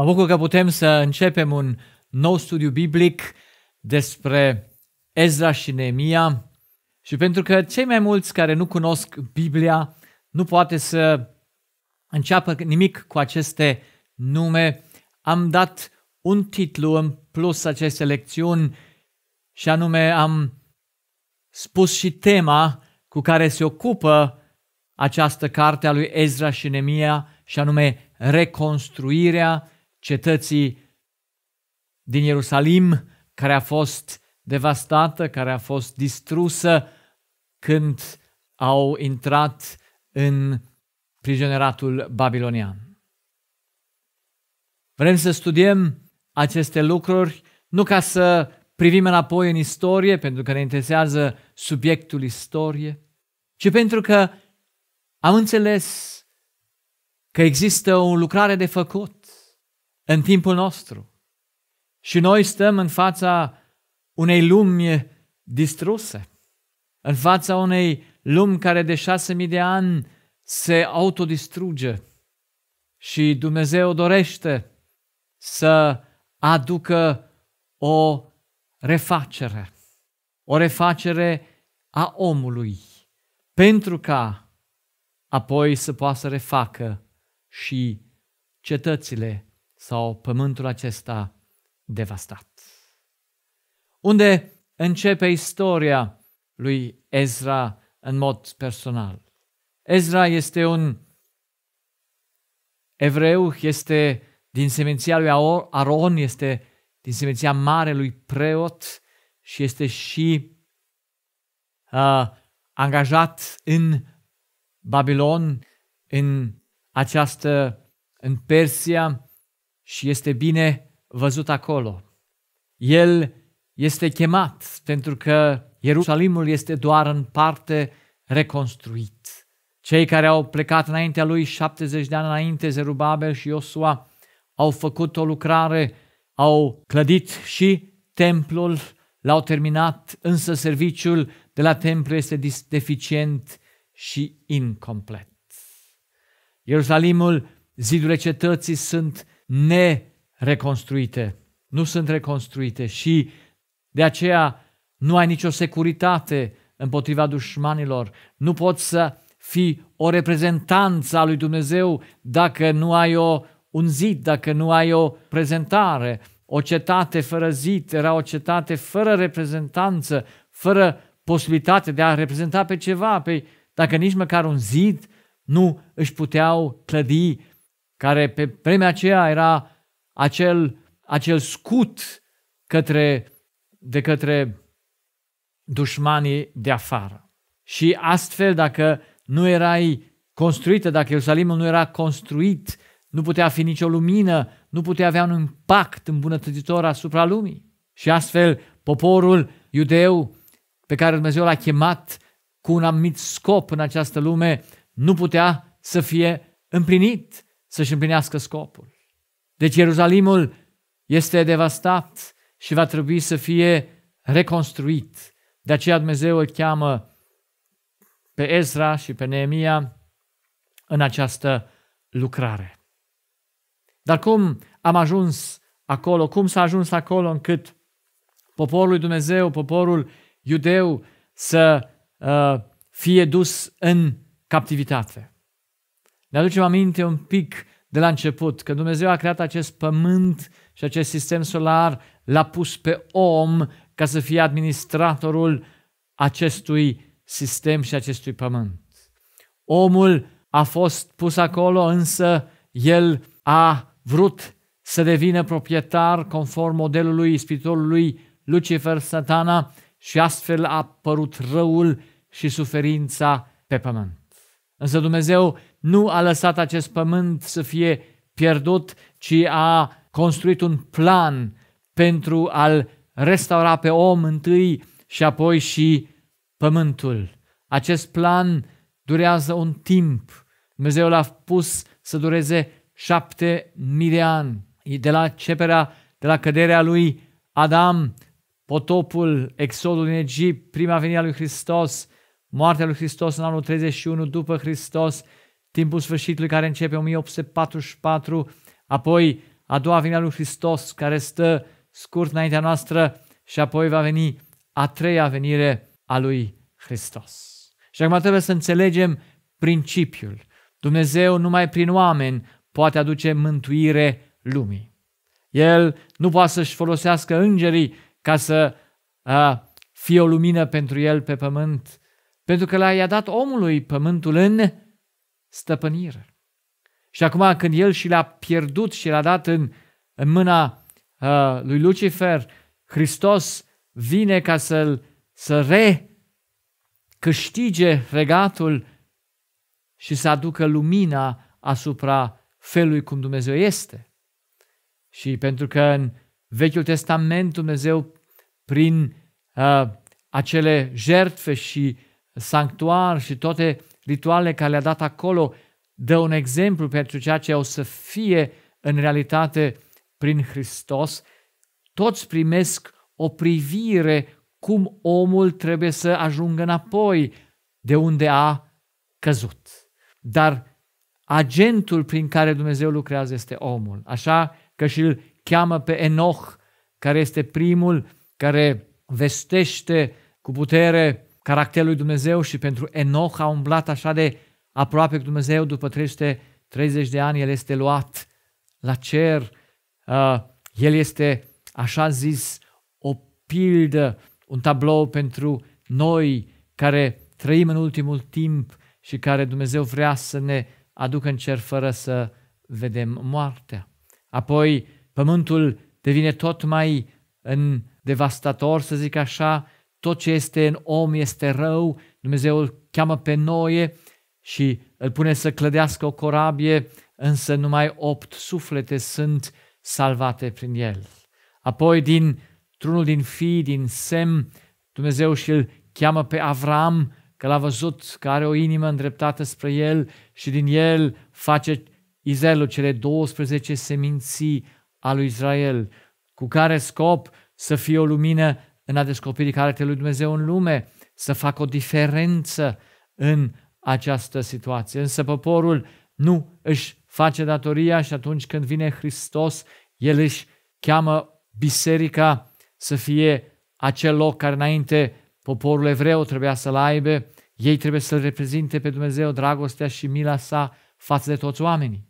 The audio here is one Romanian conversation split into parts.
Mă bucur că putem să începem un nou studiu biblic despre Ezra și Nemia. și pentru că cei mai mulți care nu cunosc Biblia nu poate să înceapă nimic cu aceste nume, am dat un titlu în plus aceste lecțiuni și anume am spus și tema cu care se ocupă această carte a lui Ezra și Nemia și anume reconstruirea cetății din Ierusalim, care a fost devastată, care a fost distrusă când au intrat în prigioneratul babilonian. Vrem să studiem aceste lucruri nu ca să privim înapoi în istorie, pentru că ne interesează subiectul istorie, ci pentru că am înțeles că există o lucrare de făcut în timpul nostru. Și noi stăm în fața unei lumi distruse, în fața unei lumi care de șase mii de ani se autodistruge și Dumnezeu dorește să aducă o refacere, o refacere a omului, pentru ca apoi să poată să refacă și cetățile sau pământul acesta devastat. Unde începe istoria lui Ezra în mod personal. Ezra este un evreu, este din seminția lui Aron, este din seminția mare lui preot și este și uh, angajat în Babilon, în această, în Persia, și este bine văzut acolo. El este chemat pentru că Ierusalimul este doar în parte reconstruit. Cei care au plecat înaintea lui 70 de ani înainte, Zerubabel și Iosua, au făcut o lucrare, au clădit și templul, l-au terminat, însă serviciul de la templu este deficient și incomplet. Ierusalimul, zidurile cetății sunt nereconstruite, nu sunt reconstruite și de aceea nu ai nicio securitate împotriva dușmanilor. Nu poți să fii o reprezentanță a lui Dumnezeu dacă nu ai o, un zid, dacă nu ai o prezentare. O cetate fără zid era o cetate fără reprezentanță, fără posibilitate de a reprezenta pe ceva. Pe, păi, dacă nici măcar un zid nu își puteau clădi care pe vremea aceea era acel, acel scut către, de către dușmanii de afară. Și astfel, dacă nu erai construită, dacă Ierusalimul nu era construit, nu putea fi nicio lumină, nu putea avea un impact îmbunătățitor asupra lumii. Și astfel, poporul iudeu pe care Dumnezeu l-a chemat cu un anumit scop în această lume, nu putea să fie împlinit să-și împlinească scopul. Deci Ierusalimul este devastat și va trebui să fie reconstruit. De aceea Dumnezeu îl cheamă pe Ezra și pe Neemia în această lucrare. Dar cum am ajuns acolo, cum s-a ajuns acolo încât poporul lui Dumnezeu, poporul iudeu să uh, fie dus în captivitate? Ne aducem aminte un pic de la început, că Dumnezeu a creat acest pământ și acest sistem solar, l-a pus pe om ca să fie administratorul acestui sistem și acestui pământ. Omul a fost pus acolo, însă el a vrut să devină proprietar conform modelului spiritualului Lucifer Satana și astfel a apărut răul și suferința pe pământ. Însă Dumnezeu nu a lăsat acest pământ să fie pierdut, ci a construit un plan pentru a-l restaura pe om întâi și apoi și pământul. Acest plan durează un timp. Dumnezeu l-a pus să dureze șapte mii de ani. De la ceperea, de la căderea lui Adam, potopul, exodul din Egipt, prima venire a lui Hristos, moartea lui Hristos în anul 31 după Hristos, timpul sfârșitului care începe 1844, apoi a doua vine a lui Hristos care stă scurt înaintea noastră și apoi va veni a treia venire a lui Hristos. Și acum trebuie să înțelegem principiul. Dumnezeu numai prin oameni poate aduce mântuire lumii. El nu poate să-și folosească îngerii ca să a, fie o lumină pentru el pe pământ, pentru că l-a i-a dat omului pământul în stăpânire. Și acum când el și le-a pierdut și le-a dat în, în mâna uh, lui Lucifer, Hristos vine ca să-l să recâștige regatul și să aducă lumina asupra felului cum Dumnezeu este. Și pentru că în Vechiul Testament Dumnezeu, prin uh, acele jertfe și sanctuar și toate rituale care le-a dat acolo, dă un exemplu pentru ceea ce o să fie în realitate prin Hristos, toți primesc o privire cum omul trebuie să ajungă înapoi de unde a căzut. Dar agentul prin care Dumnezeu lucrează este omul, așa că și îl cheamă pe Enoch, care este primul care vestește cu putere caracterul lui Dumnezeu și pentru Enoch a umblat așa de aproape cu Dumnezeu, după 330 de ani el este luat la cer, uh, el este, așa zis, o pildă, un tablou pentru noi care trăim în ultimul timp și care Dumnezeu vrea să ne aducă în cer fără să vedem moartea. Apoi, pământul devine tot mai în devastator, să zic așa, tot ce este în om este rău, Dumnezeu îl cheamă pe Noe și îl pune să clădească o corabie, însă numai opt suflete sunt salvate prin el. Apoi din trunul din fii, din Sem, Dumnezeu și îl cheamă pe Avram, că l-a văzut că are o inimă îndreptată spre el și din el face Izelul cele 12 seminții a lui Israel, cu care scop să fie o lumină în a descoperi caracterul lui Dumnezeu în lume, să facă o diferență în această situație. Însă poporul nu își face datoria și atunci când vine Hristos, el își cheamă biserica să fie acel loc care înainte poporul evreu trebuia să-l aibă, ei trebuie să-L reprezinte pe Dumnezeu dragostea și mila sa față de toți oamenii.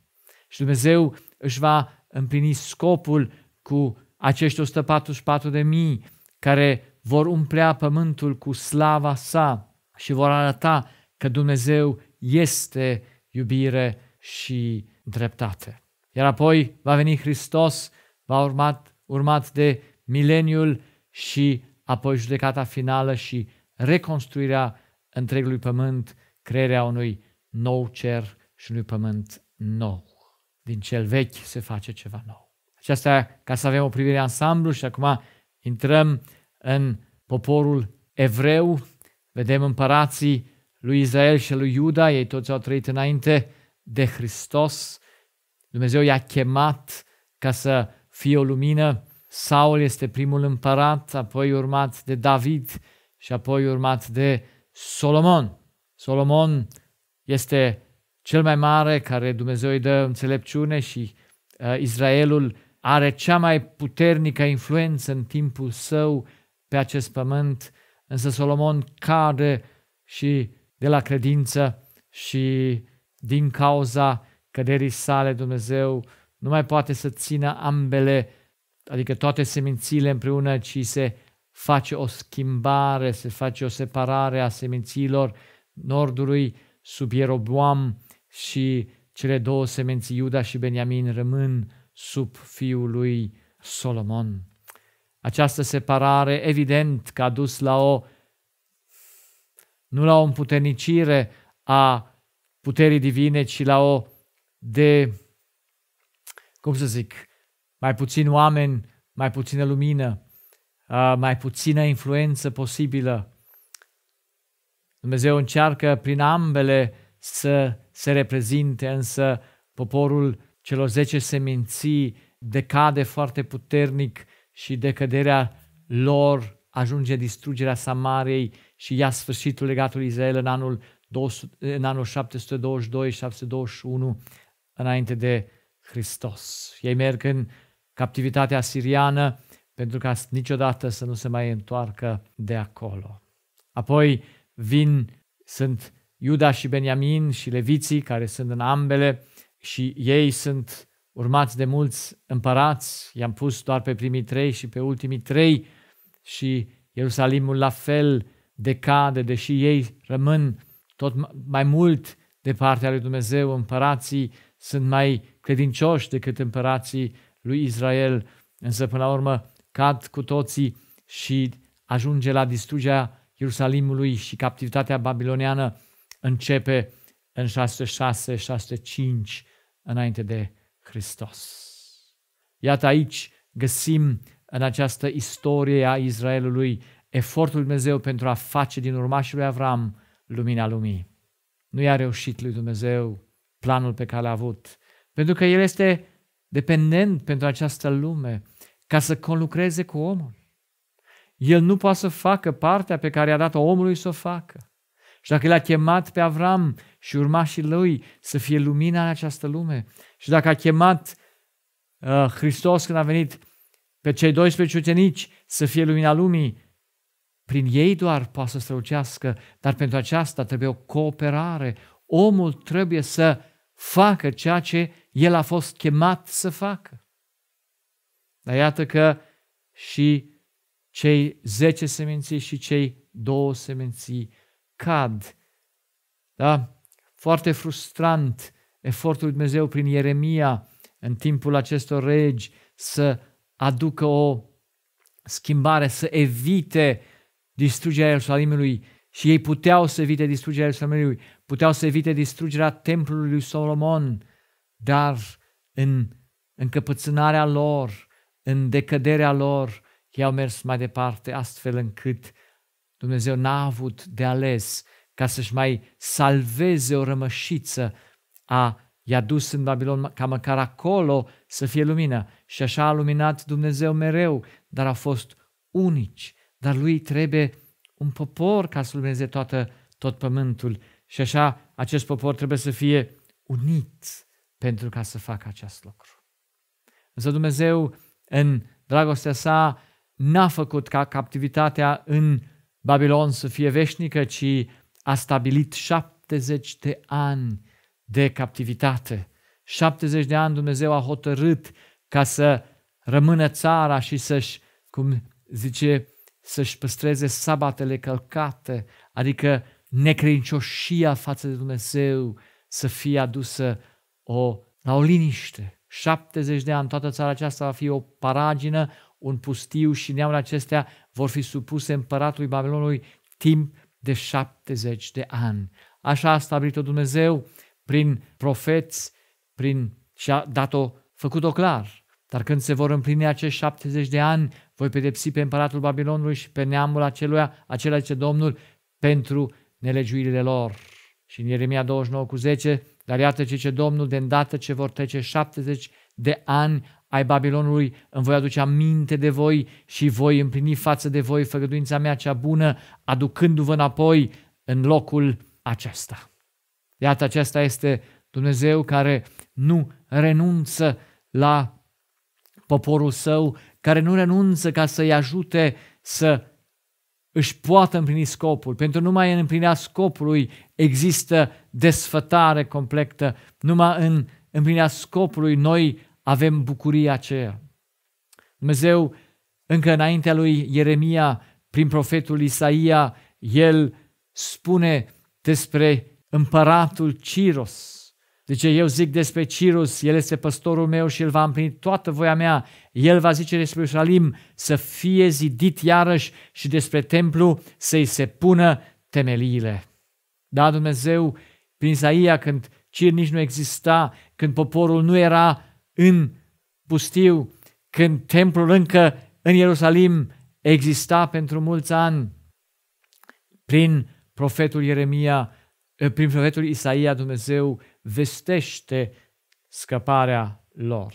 Și Dumnezeu își va împlini scopul cu acești 144 de mii care vor umplea pământul cu slava sa și vor arăta că Dumnezeu este iubire și dreptate. Iar apoi va veni Hristos, va urmat, urmat de mileniul și apoi judecata finală și reconstruirea întregului pământ, crearea unui nou cer și unui pământ nou. Din cel vechi se face ceva nou. Aceasta ca să avem o privire ansamblu și acum Intrăm în poporul evreu, vedem împărații lui Israel și lui Iuda, ei toți au trăit înainte de Hristos. Dumnezeu i-a chemat ca să fie o lumină. Saul este primul împărat, apoi urmat de David și apoi urmat de Solomon. Solomon este cel mai mare care Dumnezeu îi dă înțelepciune și uh, Israelul are cea mai puternică influență în timpul său pe acest pământ, însă Solomon cade și de la credință și din cauza căderii sale Dumnezeu nu mai poate să țină ambele, adică toate semințiile împreună, ci se face o schimbare, se face o separare a seminților nordului sub Ieroboam și cele două semenții, Iuda și Beniamin rămân sub fiul lui Solomon. Această separare evident că a dus la o nu la o împuternicire a puterii divine, ci la o de cum să zic, mai puțin oameni, mai puțină lumină, mai puțină influență posibilă. Dumnezeu încearcă prin ambele să se reprezinte, însă poporul celor 10 seminții decade foarte puternic și decăderea lor ajunge distrugerea Samariei și ia sfârșitul legatului Israel în anul, 200, în anul 722-721 înainte de Hristos. Ei merg în captivitatea siriană pentru ca niciodată să nu se mai întoarcă de acolo. Apoi vin, sunt Iuda și Beniamin și leviții care sunt în ambele și ei sunt urmați de mulți împărați, i-am pus doar pe primii trei și pe ultimii trei și Ierusalimul la fel decade, deși ei rămân tot mai mult de partea lui Dumnezeu, împărații sunt mai credincioși decât împărații lui Israel, însă până la urmă cad cu toții și ajunge la distrugerea Ierusalimului și captivitatea babiloniană începe în 606-605 înainte de Hristos. Iată aici găsim în această istorie a Israelului efortul lui Dumnezeu pentru a face din urmașul lui Avram lumina lumii. Nu i-a reușit lui Dumnezeu planul pe care l-a avut, pentru că el este dependent pentru această lume ca să conlucreze cu omul. El nu poate să facă partea pe care i a dat-o omului să o facă. Și dacă l-a chemat pe Avram și urmașii lui să fie lumina în această lume, și dacă a chemat uh, Hristos când a venit pe cei 12 ucenici să fie lumina lumii, prin ei doar poate să strălucească, dar pentru aceasta trebuie o cooperare. Omul trebuie să facă ceea ce el a fost chemat să facă. Dar iată că și cei 10 seminții și cei două seminții cad. Da? Foarte frustrant efortul lui Dumnezeu prin Ieremia în timpul acestor regi să aducă o schimbare, să evite distrugerea Ierusalimului și ei puteau să evite distrugerea Ierusalimului, puteau să evite distrugerea templului lui Solomon, dar în încăpățânarea lor, în decăderea lor, ei au mers mai departe astfel încât Dumnezeu n-a avut de ales ca să-și mai salveze o rămășiță a i-a dus în Babilon ca măcar acolo să fie lumină. Și așa a luminat Dumnezeu mereu, dar a fost unici. Dar lui trebuie un popor ca să lumineze toată, tot pământul. Și așa acest popor trebuie să fie unit pentru ca să facă acest lucru. Însă Dumnezeu, în dragostea sa, n-a făcut ca captivitatea în Babilon să fie veșnică, ci a stabilit 70 de ani de captivitate. 70 de ani Dumnezeu a hotărât ca să rămână țara și să-și, cum zice, să-și păstreze sabatele călcate, adică necrincioșia față de Dumnezeu să fie adusă o, la o liniște. 70 de ani, toată țara aceasta va fi o paragină, un pustiu și neamul acestea vor fi supuse împăratului Babilonului timp de 70 de ani. Așa a stabilit-o Dumnezeu prin profeți, prin și a dat-o, făcut-o clar. Dar când se vor împlini acești 70 de ani, voi pedepsi pe împăratul Babilonului și pe neamul acelui acela ce Domnul, pentru nelegiuirile lor. Și în Ieremia 29 cu 10, dar iată ce ce Domnul, de îndată ce vor trece 70 de ani, ai Babilonului, îmi voi aduce aminte de voi și voi împlini față de voi făgăduința mea cea bună, aducându-vă înapoi în locul acesta. Iată, acesta este Dumnezeu care nu renunță la poporul său, care nu renunță ca să-i ajute să își poată împlini scopul. Pentru numai în împlinirea scopului există desfătare completă. Numai în împlinirea scopului noi avem bucuria aceea. Dumnezeu, încă înaintea lui Ieremia, prin profetul Isaia, el spune despre împăratul Ciros. deci eu zic despre Cirus, el este păstorul meu și el va împlini toată voia mea. El va zice despre Ierusalim să fie zidit iarăși și despre templu să-i se pună temeliile. Da, Dumnezeu, prin Isaia, când Cir nici nu exista, când poporul nu era în pustiu, când templul încă în Ierusalim exista pentru mulți ani, prin profetul Ieremia, eh, prin profetul Isaia, Dumnezeu vestește scăparea lor.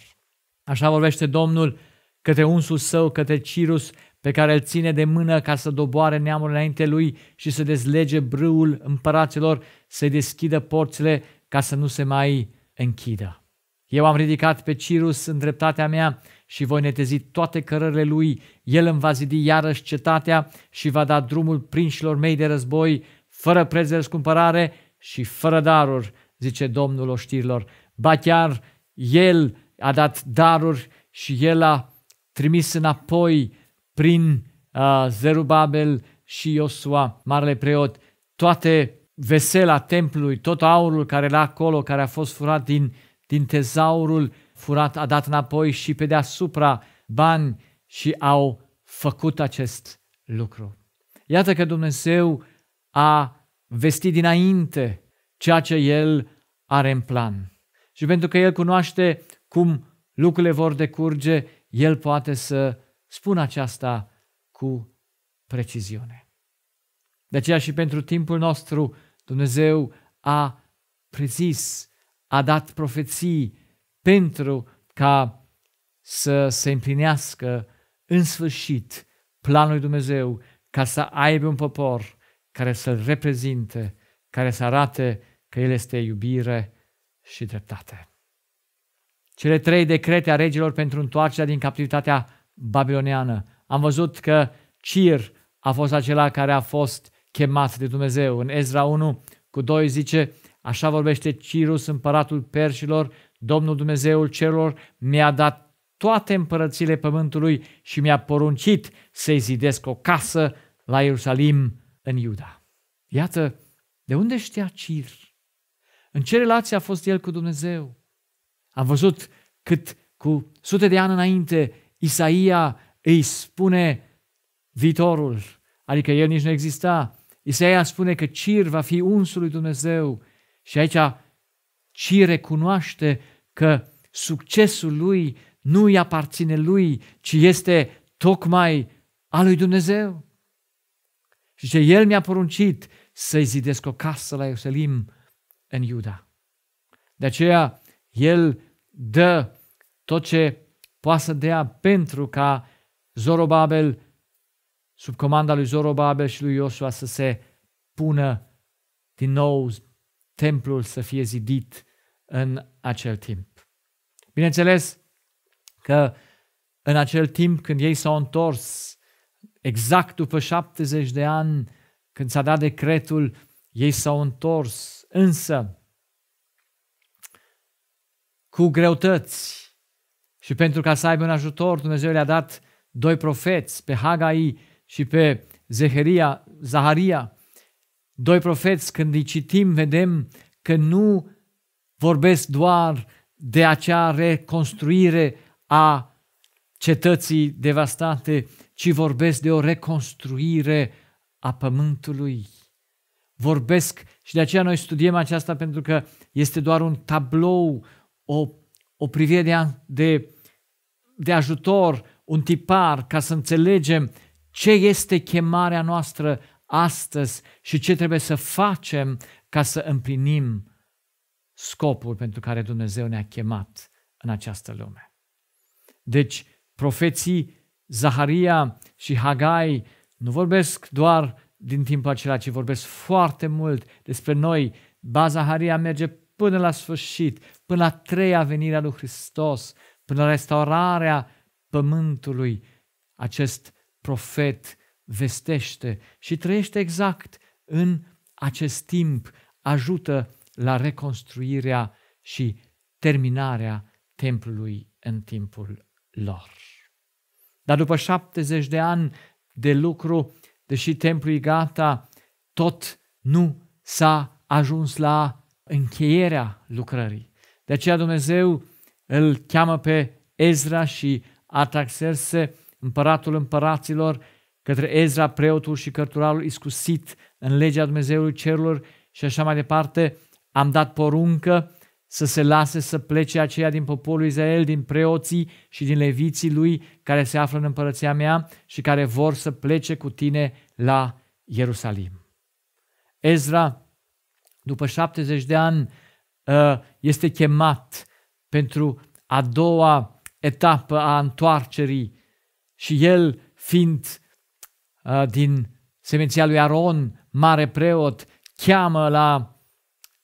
Așa vorbește Domnul către unsul său, către Cirus, pe care îl ține de mână ca să doboare neamul înainte lui și să dezlege brâul împăraților, să deschidă porțile ca să nu se mai închidă. Eu am ridicat pe Cirus în dreptatea mea și voi netezi toate cărările lui. El îmi va zidi iarăși cetatea și va da drumul prinșilor mei de război, fără preț de răscumpărare și fără daruri, zice Domnul oștirilor. Ba chiar el a dat daruri și el a trimis înapoi prin uh, Zerubabel și Iosua, marele preot, toate vesela templului, tot aurul care era acolo, care a fost furat din din tezaurul furat a dat înapoi și pe deasupra bani și au făcut acest lucru. Iată că Dumnezeu a vestit dinainte ceea ce El are în plan. Și pentru că El cunoaște cum lucrurile vor decurge, El poate să spună aceasta cu preciziune. De aceea și pentru timpul nostru Dumnezeu a prezis a dat profeții pentru ca să se împlinească în sfârșit planul lui Dumnezeu ca să aibă un popor care să-l reprezinte, care să arate că el este iubire și dreptate. Cele trei decrete a regilor pentru întoarcerea din captivitatea babiloneană. Am văzut că Cir a fost acela care a fost chemat de Dumnezeu. În Ezra 1 cu 2 zice, Așa vorbește Cirus, împăratul perșilor, Domnul Dumnezeul celor, mi-a dat toate împărățile pământului și mi-a poruncit să-i zidesc o casă la Ierusalim în Iuda. Iată, de unde știa Cir? În ce relație a fost el cu Dumnezeu? Am văzut cât cu sute de ani înainte Isaia îi spune viitorul, adică el nici nu exista. Isaia spune că Cir va fi unsul lui Dumnezeu și aici ci recunoaște că succesul lui nu îi aparține lui, ci este tocmai al lui Dumnezeu. Și ce El mi-a poruncit să-i zidesc o casă la Ierusalim în Iuda. De aceea El dă tot ce poate să dea pentru ca Zorobabel, sub comanda lui Zorobabel și lui Iosua să se pună din nou templul să fie zidit în acel timp. Bineînțeles că în acel timp când ei s-au întors, exact după 70 de ani, când s-a dat decretul, ei s-au întors, însă cu greutăți și pentru ca să aibă un ajutor, Dumnezeu le-a dat doi profeți, pe Hagai și pe Zeheria, Zaharia, Doi profeți, când îi citim, vedem că nu vorbesc doar de acea reconstruire a cetății devastate, ci vorbesc de o reconstruire a pământului. Vorbesc și de aceea noi studiem aceasta pentru că este doar un tablou, o, o privire de, de, de ajutor, un tipar ca să înțelegem ce este chemarea noastră astăzi și ce trebuie să facem ca să împlinim scopul pentru care Dumnezeu ne-a chemat în această lume. Deci, profeții Zaharia și Hagai nu vorbesc doar din timpul acela, ci vorbesc foarte mult despre noi. Ba Zaharia merge până la sfârșit, până la treia venire a lui Hristos, până la restaurarea pământului. Acest profet vestește și trăiește exact în acest timp, ajută la reconstruirea și terminarea templului în timpul lor. Dar după 70 de ani de lucru, deși templul e gata, tot nu s-a ajuns la încheierea lucrării. De aceea Dumnezeu îl cheamă pe Ezra și Ataxerse, împăratul împăraților, către Ezra, preotul și cărturarul iscusit în legea Dumnezeului cerurilor și așa mai departe, am dat poruncă să se lase să plece aceia din poporul Israel, din preoții și din leviții lui care se află în împărăția mea și care vor să plece cu tine la Ierusalim. Ezra, după 70 de ani, ă, este chemat pentru a doua etapă a întoarcerii și el fiind Uh, din seminția lui Aron, mare preot, cheamă la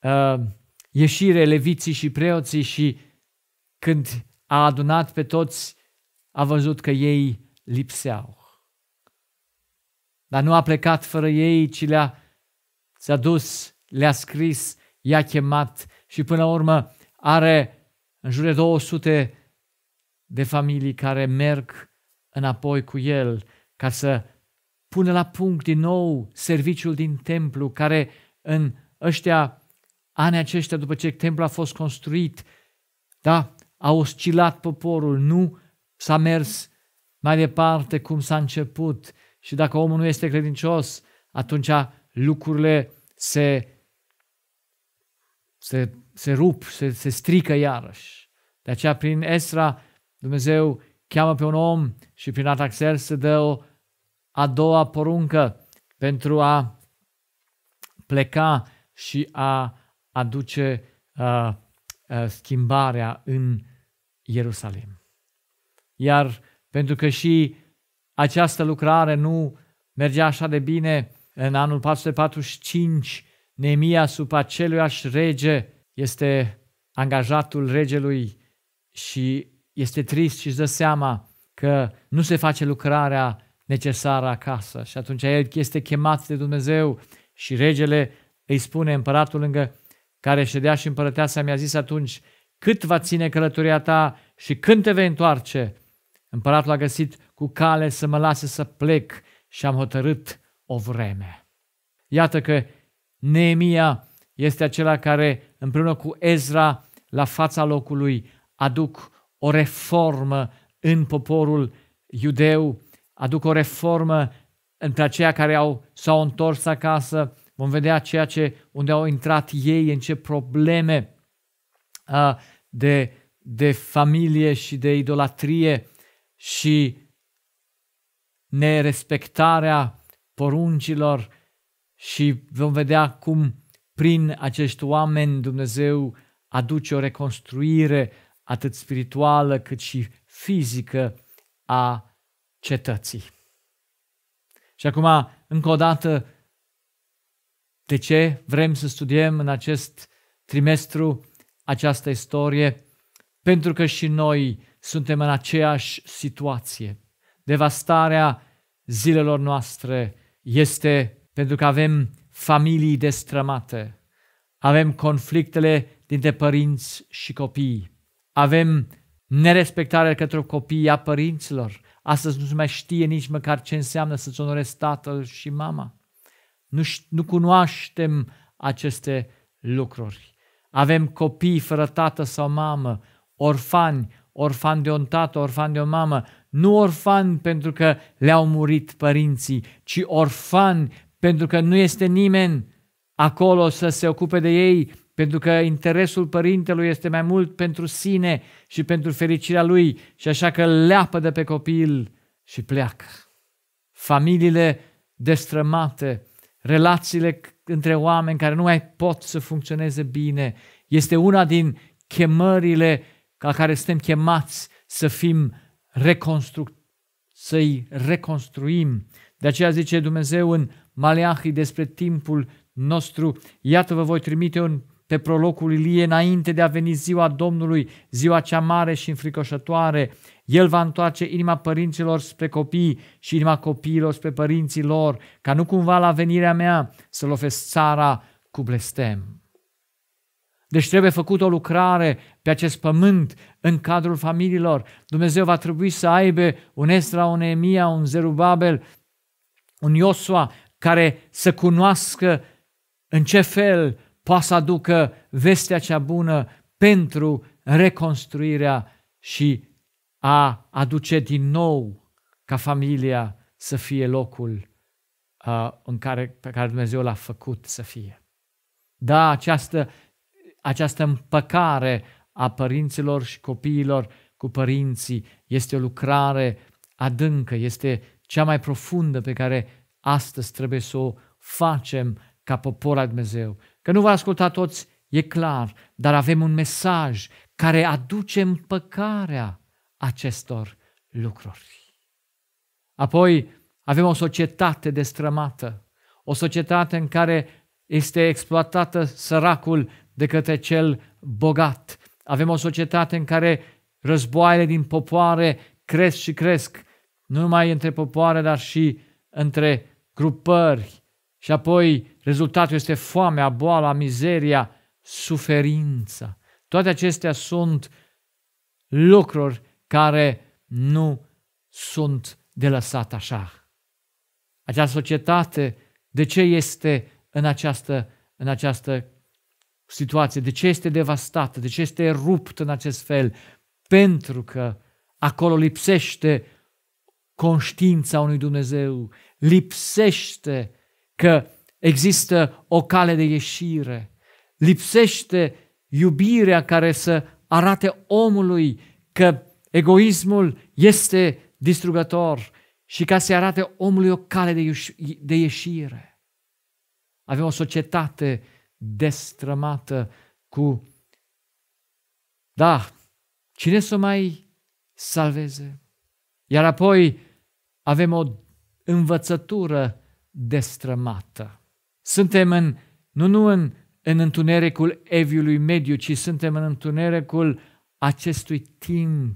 uh, ieșire leviții și preoții și când a adunat pe toți, a văzut că ei lipseau. Dar nu a plecat fără ei, ci le-a s-a dus, le-a scris, i-a chemat și până la urmă are în jur de 200 de familii care merg înapoi cu el ca să pune la punct din nou serviciul din templu, care în ăștia, anii aceștia, după ce templul a fost construit, da, a oscilat poporul, nu s-a mers mai departe cum s-a început. Și dacă omul nu este credincios, atunci lucrurile se, se, se rup, se, se strică iarăși. De aceea, prin Esra, Dumnezeu cheamă pe un om și prin Ataxer se dă o a doua poruncă pentru a pleca și a aduce uh, uh, schimbarea în Ierusalim. Iar pentru că și această lucrare nu mergea așa de bine, în anul 445, Nemia sub aceluiași rege este angajatul regelui și este trist și își dă seama că nu se face lucrarea necesară acasă. Și atunci el este chemat de Dumnezeu și regele îi spune împăratul lângă care ședea și împărăteasa mi-a zis atunci, cât va ține călătoria ta și când te vei întoarce? Împăratul a găsit cu cale să mă lase să plec și am hotărât o vreme. Iată că Neemia este acela care împreună cu Ezra la fața locului aduc o reformă în poporul iudeu aduc o reformă între aceia care au, s-au întors acasă, vom vedea ceea ce, unde au intrat ei, în ce probleme uh, de, de familie și de idolatrie și nerespectarea poruncilor și vom vedea cum prin acești oameni Dumnezeu aduce o reconstruire atât spirituală cât și fizică a cetății. Și acum, încă o dată, de ce vrem să studiem în acest trimestru această istorie? Pentru că și noi suntem în aceeași situație. Devastarea zilelor noastre este pentru că avem familii destrămate, avem conflictele dintre părinți și copii, avem nerespectarea către copii a părinților, Astăzi nu mai știe nici măcar ce înseamnă să-ți onorezi tatăl și mama. Nu, nu cunoaștem aceste lucruri. Avem copii fără tată sau mamă, orfani, orfani de un tată, orfani de o mamă, nu orfani pentru că le-au murit părinții, ci orfani pentru că nu este nimeni acolo să se ocupe de ei, pentru că interesul părintelui este mai mult pentru sine și pentru fericirea lui și așa că leapă de pe copil și pleacă. Familiile destrămate, relațiile între oameni care nu mai pot să funcționeze bine, este una din chemările ca care suntem chemați să fim reconstru- să-i reconstruim. De aceea zice Dumnezeu în Maleahii despre timpul nostru, iată vă voi trimite un pe prolocul Ilie înainte de a veni ziua Domnului, ziua cea mare și înfricoșătoare. El va întoarce inima părinților spre copii și inima copiilor spre părinții lor, ca nu cumva la venirea mea să lovesc țara cu blestem. Deci trebuie făcut o lucrare pe acest pământ în cadrul familiilor. Dumnezeu va trebui să aibă un Estra, un Emia, un Zerubabel, un Iosua, care să cunoască în ce fel poate să aducă vestea cea bună pentru reconstruirea și a aduce din nou ca familia să fie locul uh, în care, pe care Dumnezeu l-a făcut să fie. Da, această, această împăcare a părinților și copiilor cu părinții este o lucrare adâncă, este cea mai profundă pe care astăzi trebuie să o facem ca popor al Dumnezeu Că nu vă asculta toți, e clar, dar avem un mesaj care aduce împăcarea acestor lucruri. Apoi avem o societate destrămată, o societate în care este exploatată săracul de către cel bogat. Avem o societate în care războaiele din popoare cresc și cresc, nu numai între popoare, dar și între grupări și apoi rezultatul este foamea, boala, mizeria, suferința. Toate acestea sunt lucruri care nu sunt de lăsat așa. Această societate, de ce este în această, în această situație? De ce este devastată? De ce este ruptă în acest fel? Pentru că acolo lipsește conștiința unui Dumnezeu, lipsește că există o cale de ieșire. Lipsește iubirea care să arate omului că egoismul este distrugător și ca să arate omului o cale de, ieșire. Avem o societate destrămată cu, da, cine să mai salveze? Iar apoi avem o învățătură destrămată. Suntem în, nu, nu în, în întunericul eviului mediu, ci suntem în întunericul acestui timp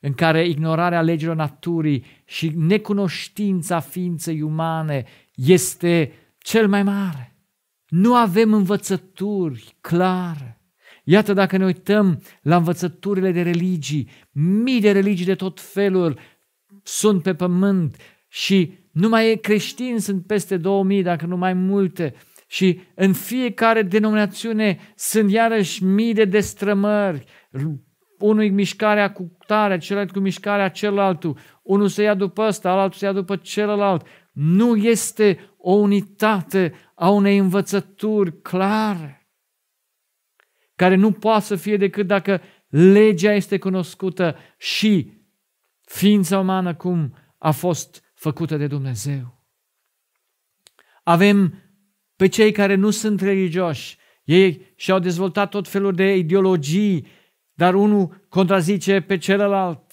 în care ignorarea legilor naturii și necunoștința ființei umane este cel mai mare. Nu avem învățături clare. Iată, dacă ne uităm la învățăturile de religii, mii de religii de tot felul sunt pe pământ și numai creștini sunt peste 2000, dacă nu mai multe. Și în fiecare denominațiune sunt iarăși mii de destrămări. Unul mișcarea cu tare, celălalt cu mișcarea celălaltul. Unul se ia după ăsta, altul se ia după celălalt. Nu este o unitate a unei învățături clare, care nu poate să fie decât dacă legea este cunoscută și ființa umană cum a fost făcută de Dumnezeu. Avem pe cei care nu sunt religioși. Ei și-au dezvoltat tot felul de ideologii, dar unul contrazice pe celălalt.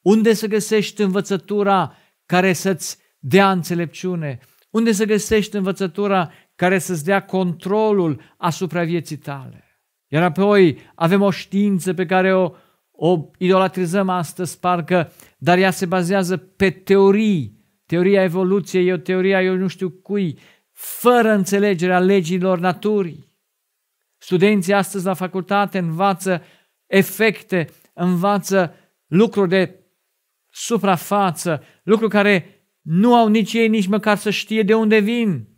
Unde să găsești învățătura care să-ți dea înțelepciune? Unde să găsești învățătura care să-ți dea controlul asupra vieții tale? Iar apoi avem o știință pe care o o idolatrizăm astăzi parcă, dar ea se bazează pe teorii. Teoria evoluției, o teoria eu nu știu cui, fără înțelegerea legilor naturii. Studenții astăzi la facultate învață efecte, învață lucruri de suprafață, lucruri care nu au nici ei nici măcar să știe de unde vin.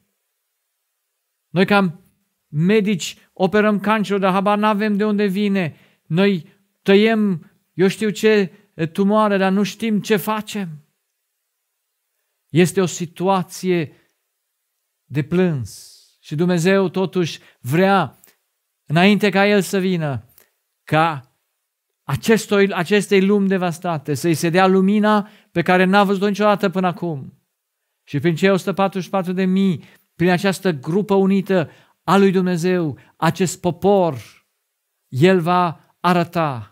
Noi ca medici operăm cancerul, dar habar n-avem de unde vine. Noi tăiem eu știu ce tumoare, dar nu știm ce facem. Este o situație de plâns și Dumnezeu totuși vrea, înainte ca El să vină, ca acestui, acestei lumi devastate să-i se dea lumina pe care n-a văzut-o niciodată până acum. Și prin cei 144 de mii, prin această grupă unită a lui Dumnezeu, acest popor, El va arăta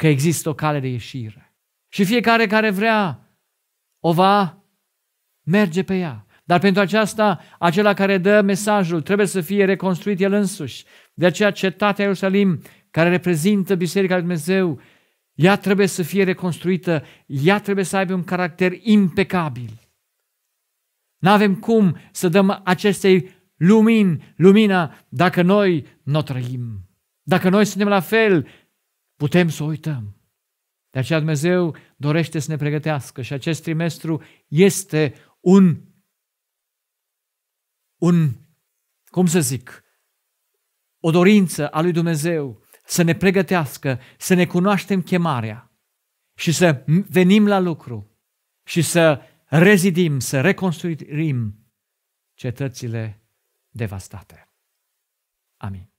că există o cale de ieșire. Și fiecare care vrea o va merge pe ea. Dar pentru aceasta, acela care dă mesajul trebuie să fie reconstruit el însuși. De aceea, cetatea Ierusalim, care reprezintă Biserica lui Dumnezeu, ea trebuie să fie reconstruită, ea trebuie să aibă un caracter impecabil. Nu avem cum să dăm acestei lumini, lumina, dacă noi nu o trăim. Dacă noi suntem la fel Putem să uităm. De aceea Dumnezeu dorește să ne pregătească și acest trimestru este un, un cum să zic, o dorință a lui Dumnezeu să ne pregătească, să ne cunoaștem chemarea și să venim la lucru și să rezidim, să reconstruim cetățile devastate. Amin.